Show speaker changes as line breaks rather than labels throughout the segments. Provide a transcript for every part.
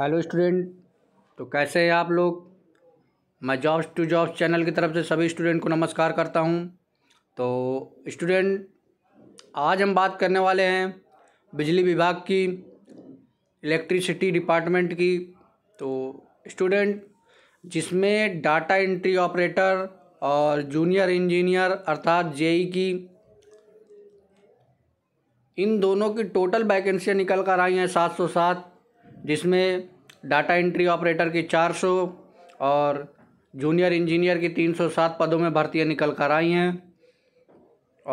hello student तो कैसे हैं आप लोग मैं जॉब्स टू जॉब्स चैनल की तरफ से सभी स्टूडेंट को नमस्कार करता हूं तो स्टूडेंट आज हम बात करने वाले हैं बिजली विभाग की इलेक्ट्रिसिटी डिपार्टमेंट की तो स्टूडेंट जिसमें डाटा एंट्री ऑपरेटर और जूनियर इंजीनियर अर्थात जेई की इन दोनों की टोटल वैकेंसियाँ निकल कर आई हैं सात सौ सात जिसमें डाटा एंट्री ऑपरेटर की 400 और जूनियर इंजीनियर की 307 पदों में भर्तियां निकल कर आई हैं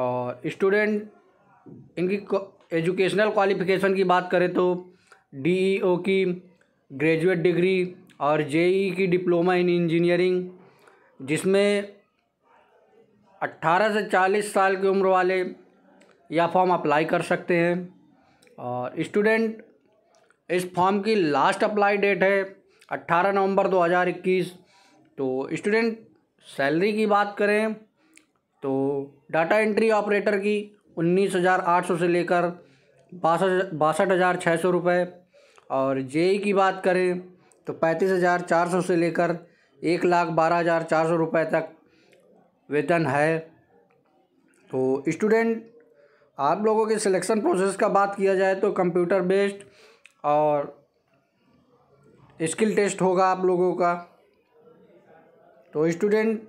और स्टूडेंट इनकी एजुकेशनल क्वालिफ़िकेशन की बात करें तो डी e की ग्रेजुएट डिग्री और जे e की डिप्लोमा इन इंजीनियरिंग जिसमें 18 से 40 साल की उम्र वाले यह फॉर्म अप्लाई कर सकते हैं और स्टूडेंट इस फॉर्म की लास्ट अप्लाई डेट है 18 नवंबर 2021 तो स्टूडेंट सैलरी की बात करें तो डाटा एंट्री ऑपरेटर की उन्नीस हज़ार आठ सौ से लेकर बासठ बासठ हज़ार छः सौ रुपये और जेई की बात करें तो पैंतीस हज़ार चार सौ से लेकर एक लाख बारह हज़ार चार सौ रुपये तक वेतन है तो स्टूडेंट आप लोगों के सिलेक्शन प्रोसेस का बात किया जाए तो कंप्यूटर बेस्ड और स्किल टेस्ट होगा आप लोगों का तो स्टूडेंट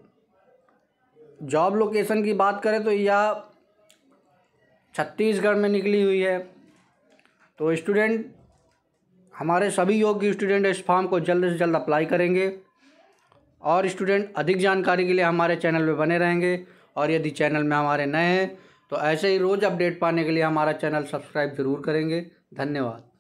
जॉब लोकेशन की बात करें तो यह छत्तीसगढ़ में निकली हुई है तो स्टूडेंट हमारे सभी योग्य स्टूडेंट इस फॉर्म को जल्द से जल्द अप्लाई करेंगे और स्टूडेंट अधिक जानकारी के लिए हमारे चैनल में बने रहेंगे और यदि चैनल में हमारे नए हैं तो ऐसे ही रोज़ अपडेट पाने के लिए हमारा चैनल सब्सक्राइब ज़रूर करेंगे धन्यवाद